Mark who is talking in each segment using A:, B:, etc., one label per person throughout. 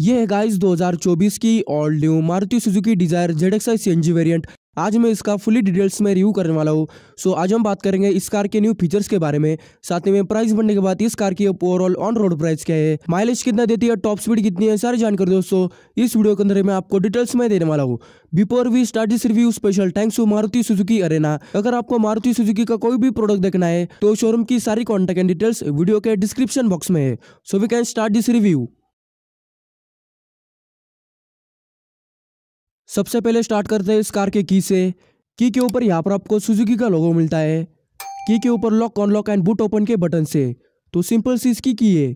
A: ये है गाइस 2024 की all new Maruti Suzuki Dzire Z X I variant आज मैं इसका फुली डिटेल्स में रिव्यू करने वाला हूँ सो आज हम बात करेंगे इस कार के न्यू फीचर्स के बारे में साथ में प्राइस बढ़ने के बाद इस कार की ओवरऑल ऑन रोड प्राइस क्या है माइलेज कितना देती है टॉप स्पीड कितनी है सारी जानकारी दोस्तों इस वीडियो के अंदर मैं आपको डिटेल्स में देने वाला हूँ before we start this review special thanks to Maruti Suzuki Arena अगर आपको मारुति सुजुकी का कोई भी प्रोडक्ट देखना है तो शोरूम की सारी कॉन्टेक्ट एंड डिटेल्स वीडियो के डिस्क्रिप्शन बॉक्स में है so we can start this review सबसे पहले स्टार्ट करते हैं इस कार के की से की के ऊपर यहाँ पर आपको सुजुकी का लोगो मिलता है की के ऊपर lock unlock and boot open के बटन से तो सिंपल सी इसकी की है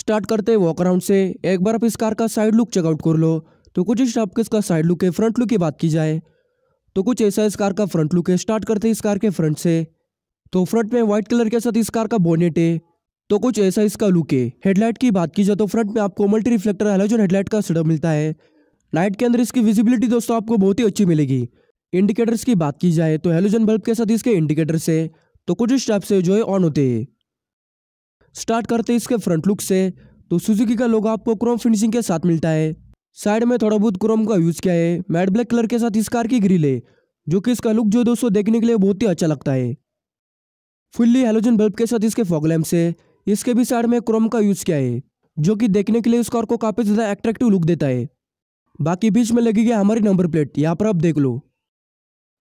A: स्टार्ट करते हैं वॉक अराउंड से एक बार आप इस कार का साइड लुक चेकआउट कर लो तो कुछ इस टाइप के इसका साइड लुक है फ्रंट लुक की बात की जाए तो कुछ ऐसा इस कार का फ्रंट लुक है स्टार्ट करते हैं इस कार के फ्रंट से तो फ्रंट में व्हाइट कलर के साथ इस कार का बोनेट है तो कुछ ऐसा इसका लुक है हेडलाइट की बात की जाए तो फ्रंट में आपको मल्टी रिफ्लेक्टर हेलोजन हेडलाइट का सेटअप मिलता है नाइट के अंदर इसकी विजिबिलिटी दोस्तों आपको बहुत ही अच्छी मिलेगी इंडिकेटर्स की बात की जाए तो हेलोजन बल्ब के साथ इसके इंडिकेटर्स है तो कुछ इस टाइप से जो है ऑन होते हैं स्टार्ट करते हैं इसके फ्रंट लुक से तो सुजुकी का लोग आपको क्रोम फिनिशिंग के साथ मिलता है साइड में थोड़ा बहुत क्रोम का यूज किया है मैट ब्लैक कलर के साथ इस कार की ग्रिल है जो कि इसका लुक जो दोस्तों देखने के लिए बहुत ही अच्छा लगता है फुल्ली हेलोजन बल्ब के साथ इसके फॉग से इसके भी साइड में क्रोम का यूज किया है जो कि देखने के लिए इस कार को काफी ज्यादा एट्रेक्टिव लुक देता है बाकी बीच में लगी गई हमारी नंबर प्लेट यहाँ पर आप देख लो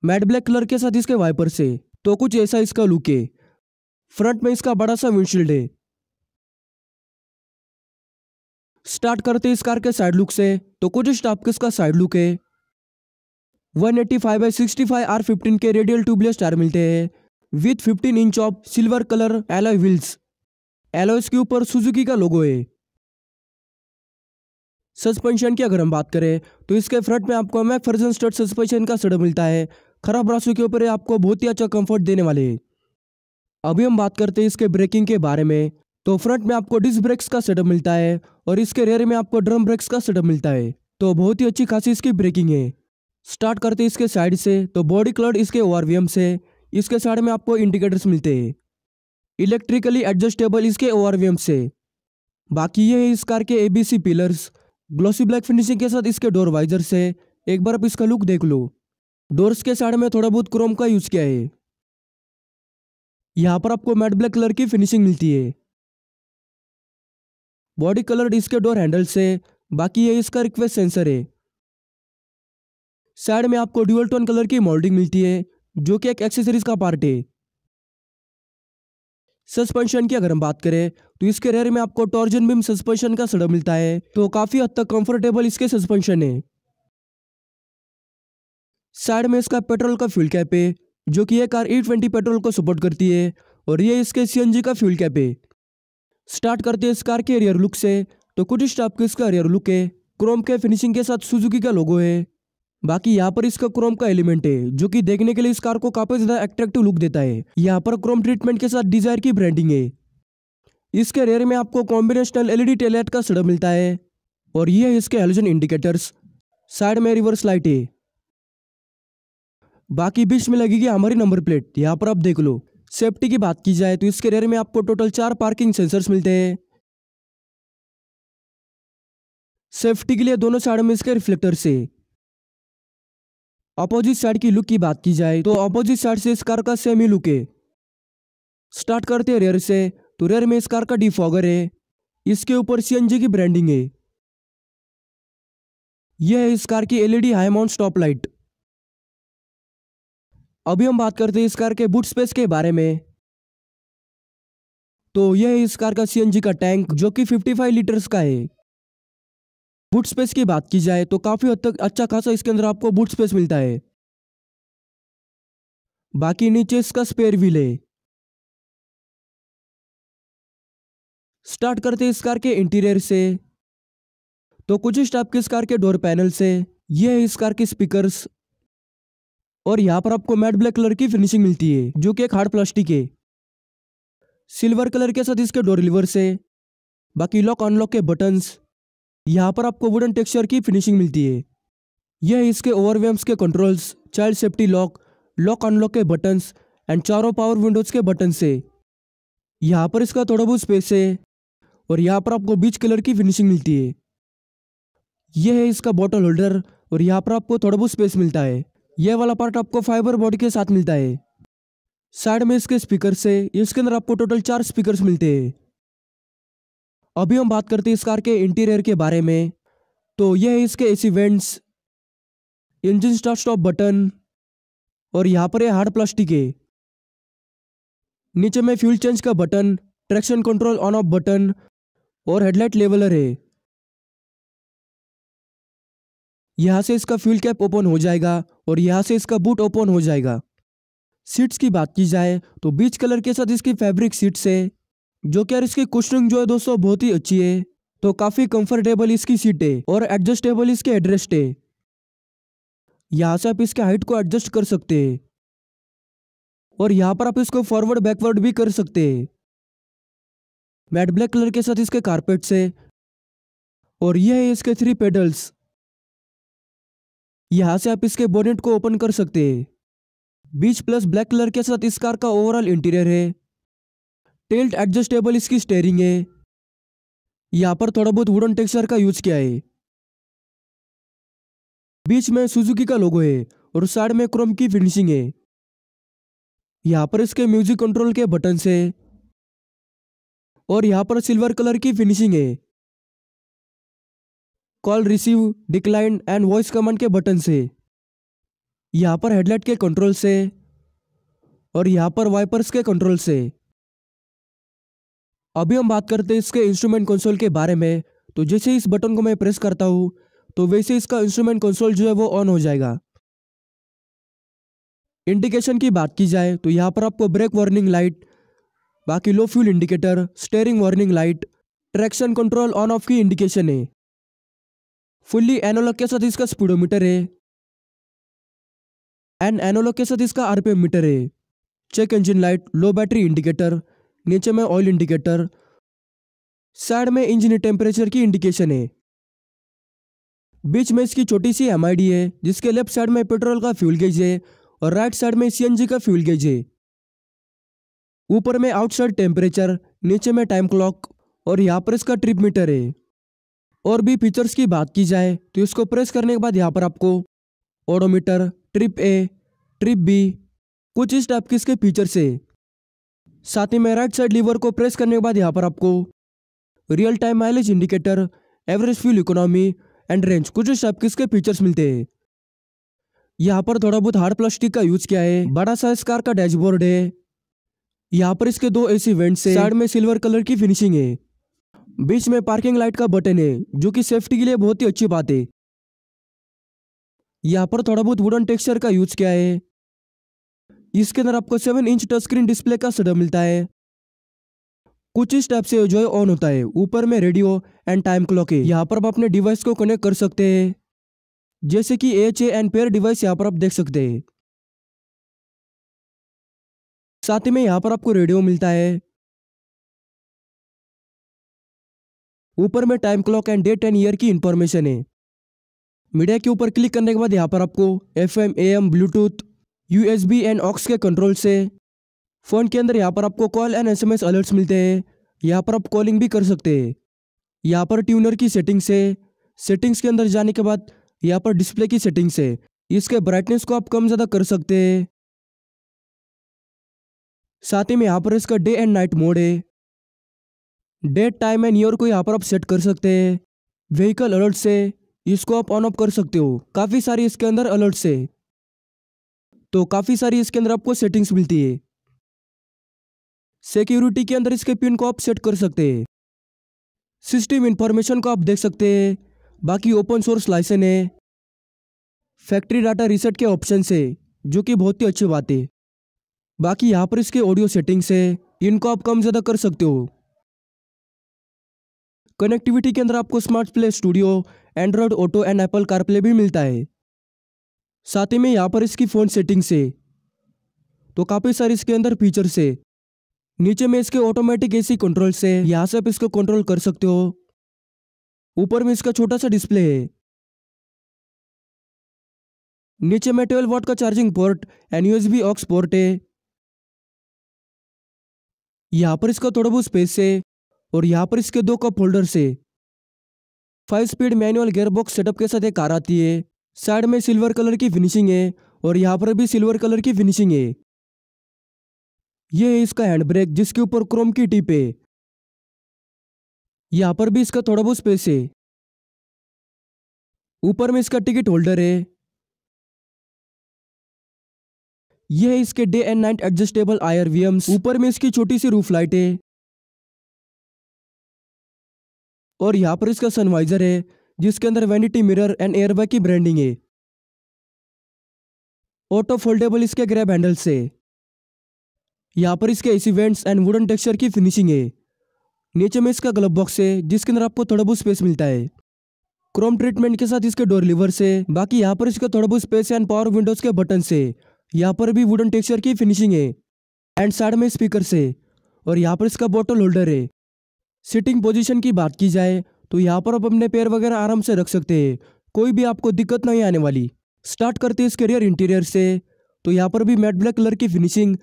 A: मैट ब्लैक कलर के साथ इसके वाइपर से तो कुछ ऐसा इसका लुक है फ्रंट में इसका बड़ा सा विंडशील्ड है स्टार्ट करते इस कार के साइड लुक से तो कुछ इस के इसका साइड लुक है 185 eighty five by sixty R fifteen के रेडियल ट्यूबलेस टायर मिलते हैं with 15 inch of silver colour alloy wheels alloys के ऊपर सुजुकी का लोगो है सस्पेंशन की अगर हम बात करें तो इसके फ्रंट में आपको मैकफर्सन स्टर्ट सस्पेंशन का सड़क मिलता है खराब रास्तों के ऊपर आपको बहुत ही अच्छा कंफर्ट देने वाले अभी हम बात करते हैं इसके ब्रेकिंग के बारे में तो फ्रंट में आपको डिस्क ब्रेक्स का सेटअप मिलता है और इसके रेयर में आपको ड्रम ब्रेक्स का सेटअप मिलता है तो बहुत ही अच्छी खासी इसकी ब्रेकिंग है स्टार्ट करते इसके साइड से तो बॉडी कलर इसके ओ से इसके साइड में आपको इंडिकेटर्स मिलते हैं इलेक्ट्रिकली एडजस्टेबल इसके ओ से बाकी ये है इस कार के A B C pillars glossy black finishing के साथ इसके डोर वाइजर से एक बार आप इसका लुक देख लो डोर्स के साइड में थोड़ा बहुत क्रोम का यूज किया है यहाँ पर आपको मैट ब्लैक कलर की फिनिशिंग मिलती है बॉडी कलर इसके डोर हैंडल से बाकी ये इसका रिक्वेस्ट सेंसर है साइड में आपको ड्यूअल टोन कलर की मोल्डिंग मिलती है जो कि एक एक्सेसरीज का पार्ट है सस्पेंशन की अगर हम बात करें तो इस कैरियर में आपको टॉर्जन बीम सस्पेंशन का सड़क मिलता है तो काफी हद तक कंफर्टेबल इसके सस्पेंशन है साइड में इसका पेट्रोल का फ्यूल कैप है जो कि यह कार ई ट्वेंटी पेट्रोल को सपोर्ट करती है और ये इसके सी का फ्यूल कैप है स्टार्ट करते हैं इस कार के एरियर लुक से तो कुछ स्टॉप के इसका एरियर लुक है क्रोम के फिनिशिंग के साथ सुजुकी का लोगो है बाकी यहाँ पर इसका क्रोम का एलिमेंट है जो कि देखने के लिए इस कार को काफी ज्यादा एट्रेक्टिव लुक देता है यहाँ पर क्रोम ट्रीटमेंट के साथ डिजायर की ब्रांडिंग है इसके रेयर में आपको कॉम्बिनेशनल एलईडी टेललाइट का सड़क मिलता है और ये है इसके हेलोजन इंडिकेटर्स साइड में रिवर्स लाइट है बाकी बीच में लगेगी हमारी नंबर प्लेट यहाँ पर आप देख लो सेफ्टी की बात की जाए तो इसके रेयर में आपको टोटल चार पार्किंग सेंसर्स मिलते हैं सेफ्टी के लिए दोनों साइड में इसके रिफ्लेक्टर से अपोजिट साइड की लुक की बात की जाए तो अपोजिट साइड से इस कार का सेम ही लुक है स्टार्ट करते हैं रेयर से तो रेयर में इस कार का डिफॉगर है इसके ऊपर सी की ब्रांडिंग है यह है इस कार की LED high mount stop light अभी हम बात करते हैं इस कार के बूट स्पेस के बारे में तो यह है इस कार का सीएनजी का टैंक जो कि 55 लीटर्स का है बूट स्पेस की बात की जाए तो काफ़ी हद तक अच्छा खासा इसके अंदर आपको बूट स्पेस मिलता है बाकी नीचे इसका स्पेयर व्हील है स्टार्ट करते इस कार के इंटीरियर से तो कुछ इस टाइप के इस कार के डोर पैनल से यह है इस कार के स्पीकर्स और यहाँ पर आपको मैट ब्लैक कलर की फिनिशिंग मिलती है जो कि एक हार्ड प्लास्टिक है सिल्वर कलर के साथ इसके डोर लिवर से बाकी लॉक अनलॉक के बटन्स यहाँ पर आपको वुडन टेक्सचर की फिनिशिंग मिलती है यह इसके ओवरवेम्स के controls child safety lock lock unlock के बटन्स एंड चारों पावर विंडोज़ के बटन से यहाँ पर इसका थोड़ा बहुत स्पेस है और यहाँ पर आपको बीच कलर की फिनिशिंग मिलती है यह है इसका बॉटल होल्डर और यहाँ पर आपको थोड़ा बहुत स्पेस मिलता है यह वाला पार्ट आपको फाइबर बॉडी के साथ मिलता है साइड में इसके स्पीकर से इसके अंदर आपको टोटल चार स्पीकर मिलते हैं अभी हम बात करते हैं इस कार के इंटीरियर के बारे में तो यह है इसके AC vents engine start stop button और यहाँ पर है हार्ड प्लास्टिक है नीचे में फ्यूल चेंज का button traction control on off button और हेडलाइट लेवलर है यहाँ से इसका फ्यूल कैप ओपन हो जाएगा और यहाँ से इसका बूट ओपन हो जाएगा सीट्स की बात की जाए तो बीच कलर के साथ इसकी फैब्रिक सीट्स है जो कि यार इसकी कुशनिंग जो है दोस्तों बहुत ही अच्छी है तो काफ़ी कंफर्टेबल इसकी सीट है और एडजस्टेबल इसके एड्रेस्ट है यहाँ से आप इसके हाइट को एडजस्ट कर सकते हैं और यहाँ पर आप इसको फॉरवर्ड बैकवर्ड भी कर सकते हैं मैट ब्लैक कलर के साथ इसके कारपेट है और यह है इसके थ्री पेडल्स यहां से आप इसके बोनेट को ओपन कर सकते हैं बीच प्लस ब्लैक कलर के साथ इस कार का ओवरऑल इंटीरियर है टेल्ट एडजस्टेबल इसकी स्टेयरिंग है यहाँ पर थोड़ा बहुत वुडन टेक्सचर का यूज किया है बीच में सुजुकी का लोगो है और साइड में क्रोम की फिनिशिंग है यहाँ पर इसके म्यूजिक कंट्रोल के बटन है और यहाँ पर सिल्वर कलर की फिनिशिंग है call receive decline and voice command के बटन से यहाँ पर हेडलाइट के कंट्रोल से और यहाँ पर वाइपर्स के कंट्रोल से अभी हम बात करते हैं इसके इंस्ट्रूमेंट कंसोल के बारे में तो जैसे इस बटन को मैं प्रेस करता हूँ तो वैसे इसका इंस्ट्रूमेंट कंसोल जो है वो ऑन हो जाएगा इंडिकेशन की बात की जाए तो यहाँ पर आपको ब्रेक वार्निंग लाइट बाकी low fuel indicator steering warning light traction control on off की इंडिकेशन है फुल्ली एनोलॉग के साथ इसका स्पीडोमीटर है एंड एनोलॉग के साथ इसका आरपीएम मीटर है check engine light low battery indicator नीचे में ऑयल इंडिकेटर साइड में इंजन टेम्परेचर की इंडिकेशन है बीच में इसकी छोटी सी एम है जिसके लेफ्ट साइड में पेट्रोल का फ्यूल गेज है और राइट साइड में सी का फ्यूल गेज है ऊपर में आउटसाइड टेम्परेचर नीचे में टाइम क्लॉक और यहाँ पर इसका ट्रिप मीटर है और भी फीचर्स की बात की जाए तो इसको प्रेस करने के बाद यहाँ पर आपको odometer trip A trip B कुछ इस टाइप के इसके फीचर्स है साथ ही में राइट साइड लीवर को प्रेस करने के बाद यहाँ पर आपको real time mileage indicator average fuel economy and range कुछ इस टाइप के फीचर्स मिलते हैं यहाँ पर थोड़ा बहुत हार्ड प्लास्टिक का यूज किया है बड़ा साइज कार का डैशबोर्ड है यहाँ पर इसके दो एसी वेंट्स है साइड में सिल्वर कलर की फिनिशिंग है बीच में पार्किंग लाइट का बटन है जो कि सेफ्टी के लिए बहुत ही अच्छी बात है यहाँ पर थोड़ा बहुत वुडन टेक्सचर का यूज किया है इसके अंदर आपको seven inch touch screen display का सेटअप मिलता है कुछ इस टाइप से जो है ऑन होता है ऊपर में रेडियो एंड टाइम क्लॉक है यहाँ पर आप अपने डिवाइस को कनेक्ट कर सकते हैं जैसे कि H A and pair device यहाँ पर आप देख सकते हैं साथ ही में यहाँ पर आपको रेडियो मिलता है ऊपर में time clock and date and year की इंफॉर्मेशन है मीडिया के ऊपर क्लिक करने के बाद यहाँ पर आपको F M M Bluetooth U S B and aux के कंट्रोल से फ़ोन के अंदर यहाँ पर आपको call and S M S alerts मिलते हैं यहाँ पर आप कॉलिंग भी कर सकते हैं यहाँ पर ट्यूनर की सेटिंग्स है सेटिंग्स के अंदर जाने के बाद यहाँ पर डिस्प्ले की सेटिंग्स है इसके ब्राइटनेस को आप कम ज़्यादा कर सकते हैं साथ ही में यहाँ पर इसका डे एंड नाइट मोड है डेट टाइम एंड ईयर को यहाँ पर आप सेट कर सकते हैं व्हीकल अलर्ट से इसको आप ऑन ऑफ कर सकते हो काफ़ी सारी इसके अंदर अलर्ट्स है तो काफ़ी सारी इसके अंदर आपको सेटिंग्स मिलती है सिक्योरिटी के अंदर इसके पिन को आप सेट कर सकते हैं सिस्टम इंफॉर्मेशन को आप देख सकते हैं बाकी ओपन सोर्स लाइसेंस है फैक्ट्री डाटा रिसेट के ऑप्शन है जो कि बहुत ही अच्छी बात है बाकी यहाँ पर इसके ऑडियो सेटिंग्स है इनको आप कम ज़्यादा कर सकते हो कनेक्टिविटी के अंदर आपको smart play studio Android auto and Apple CarPlay भी मिलता है साथ ही में यहाँ पर इसकी फ़ोन सेटिंग से तो काफ़ी सारे इसके अंदर फीचर्स है नीचे में इसके ऑटोमेटिक एसी कंट्रोल से यहाँ से आप इसको कंट्रोल कर सकते हो ऊपर में इसका छोटा सा डिस्प्ले है नीचे में ट्वेल्व वोट का charging port and USB aux port है यहाँ पर इसका थोड़ा बहुत स्पेस है और यहाँ पर इसके दो कप होल्डर से five speed manual gearbox setup के साथ एक कार आती है साइड में सिल्वर कलर की फिनिशिंग है और यहाँ पर भी सिल्वर कलर की फिनिशिंग है ये है इसका हैंड ब्रेक जिसके ऊपर क्रोम की टिप है यहाँ पर भी इसका थोड़ा बहुत स्पेस है ऊपर में इसका टिकट होल्डर है यह है इसके डे एंड नाइट एडजस्टेबल आयर वीएम्स ऊपर में इसकी छोटी सी रूफ लाइट है और यहाँ पर इसका सनवाइजर है जिसके अंदर वैनिटी मिरर एंड एयरबैग की ब्रांडिंग है ऑटो फोल्डेबल इसके ग्रैब हैंडल से यहाँ पर इसके AC vents and wooden texture की फिनिशिंग है नीचे में इसका ग्लब बॉक्स है जिसके अंदर आपको थोड़ा बहुत स्पेस मिलता है क्रोम ट्रीटमेंट के साथ इसके डोर लिवर से बाकी यहाँ पर इसका थोड़ा बहुत स्पेस एंड पावर विंडोज के बटन से यहाँ पर भी वुडन टेक्सचर की फिनिशिंग है एंड साइड में स्पीकर से और यहाँ पर इसका बॉटल होल्डर है सिटिंग पोजिशन की बात की जाए तो यहाँ पर आप अपने पैर वगैरह आराम से रख सकते हैं कोई भी आपको दिक्कत नहीं आने वाली स्टार्ट करते हैं इस करियर इंटीरियर से तो यहाँ पर भी मैट ब्लैक कलर की फिनिशिंग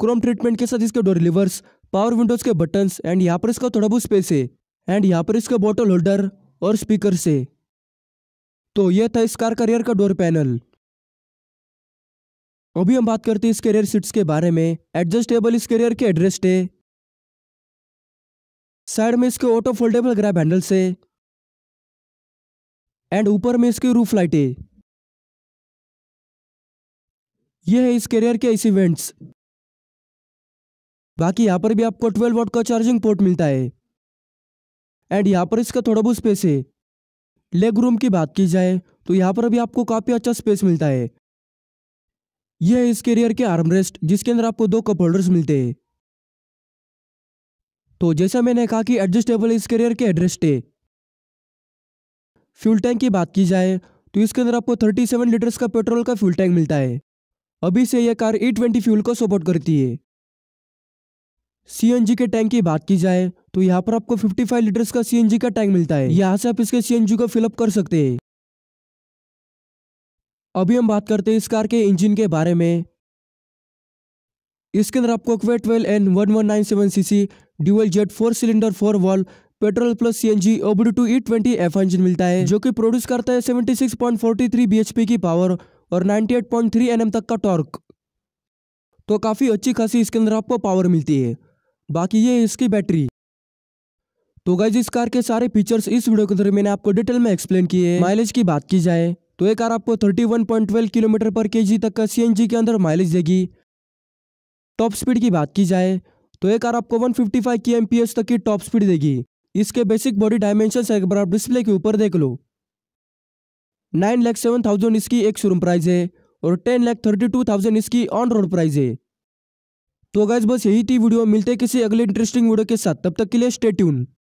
A: क्रोम ट्रीटमेंट के साथ इसके डोर लिवर्स पावर विंडोज के बटन्स एंड यहाँ पर इसका थोड़ा बहुत स्पेस है एंड यहाँ पर इसका बॉटल होल्डर और स्पीकर से तो यह था इस कार करियर का डोर पैनल अभी हम बात करते हैं इस करियर सीट्स के बारे में एडजस्टेबल इस करियर के एड्रेस्ट है साइड में इसके ऑटो फोल्डेबल ग्रैब हैंडल से एंड ऊपर में इसकी रूफ लाइट है ये है इस कैरियर के इस इवेंट्स बाकी यहाँ पर भी आपको ट्वेल्व वॉट का चार्जिंग पोर्ट मिलता है एंड यहाँ पर इसका थोड़ा बहुत स्पेस है लेग रूम की बात की जाए तो यहाँ पर भी आपको काफ़ी अच्छा स्पेस मिलता है यह है इस कैरियर के आर्मरेस्ट जिसके अंदर आपको दो कप होल्डर्स मिलते हैं तो जैसा मैंने कहा कि एडजस्टेबल इस करियर के एड्रेस थे फ्यूल टैंक की बात की जाए तो इसके अंदर आपको 37 लीटर्स का पेट्रोल का फ्यूल टैंक मिलता है अभी से यह कार ई ट्वेंटी फ्यूल को सपोर्ट करती है सी के टैंक की बात की जाए तो यहाँ पर आपको 55 लीटर्स का सी का टैंक मिलता है यहाँ से आप इसके सीएनजी को फिलअप कर सकते हैं अभी हम बात करते हैं इस कार के इंजन के बारे में इसके अंदर आपको अक्वे twelve N one one nine seven C C dual jet four cylinder four valve petrol plus C N G OBD two E twenty F engine मिलता है जो कि प्रोड्यूस करता है seventy six point forty three B H P की power और ninety eight point three N M तक का टॉर्क तो काफ़ी अच्छी खासी इसके अंदर आपको पावर मिलती है बाकी ये इसकी बैटरी तो गाइज इस कार के सारे फीचर्स इस वीडियो के अंदर मैंने आपको डिटेल में एक्सप्लेन किए हैं माइलेज की बात की जाए तो ये कार आपको thirty one point twelve kilometre per K जी तक का सी एन जी के अंदर माइलेज देगी टॉप स्पीड की बात की जाए तो ये कार आपको 155 फिफ्टी फाइव तक की टॉप स्पीड देगी इसके बेसिक बॉडी डायमेंशन एक बार आप डिस्प्ले के ऊपर देख लो नाइन लैख सेवन थाउजेंड इसकी एक शोरूम प्राइस है और ten lakh thirty two thousand इसकी ऑन रोड प्राइस है तो गैस बस यही थी वीडियो मिलते किसी अगले इंटरेस्टिंग वीडियो के साथ तब तक के लिए स्टेट्यून